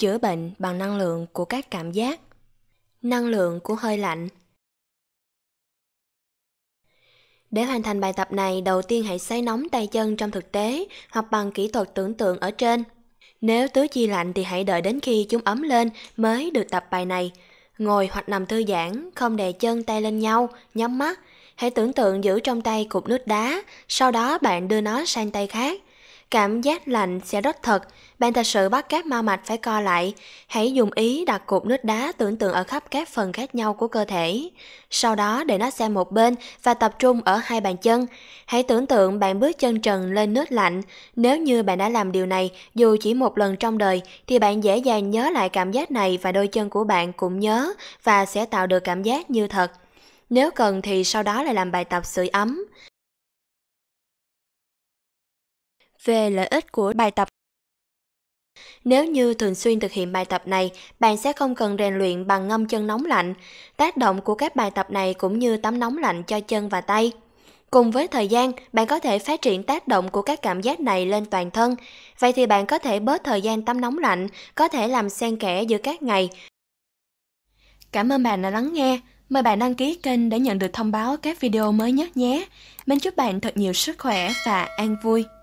chữa bệnh bằng năng lượng của các cảm giác năng lượng của hơi lạnh để hoàn thành bài tập này đầu tiên hãy xoay nóng tay chân trong thực tế hoặc bằng kỹ thuật tưởng tượng ở trên nếu tứ chi lạnh thì hãy đợi đến khi chúng ấm lên mới được tập bài này ngồi hoặc nằm thư giãn không đè chân tay lên nhau nhắm mắt hãy tưởng tượng giữ trong tay cục nước đá sau đó bạn đưa nó sang tay khác Cảm giác lạnh sẽ rất thật, bạn thật sự bắt các ma mạch phải co lại. Hãy dùng ý đặt cục nước đá tưởng tượng ở khắp các phần khác nhau của cơ thể. Sau đó để nó sang một bên và tập trung ở hai bàn chân. Hãy tưởng tượng bạn bước chân trần lên nước lạnh. Nếu như bạn đã làm điều này dù chỉ một lần trong đời thì bạn dễ dàng nhớ lại cảm giác này và đôi chân của bạn cũng nhớ và sẽ tạo được cảm giác như thật. Nếu cần thì sau đó lại làm bài tập sưởi ấm. về lợi ích của bài tập. Nếu như thường xuyên thực hiện bài tập này, bạn sẽ không cần rèn luyện bằng ngâm chân nóng lạnh. Tác động của các bài tập này cũng như tắm nóng lạnh cho chân và tay. Cùng với thời gian, bạn có thể phát triển tác động của các cảm giác này lên toàn thân. Vậy thì bạn có thể bớt thời gian tắm nóng lạnh, có thể làm xen kẽ giữa các ngày. Cảm ơn bạn đã lắng nghe. Mời bạn đăng ký kênh để nhận được thông báo các video mới nhất nhé. Mình chúc bạn thật nhiều sức khỏe và an vui.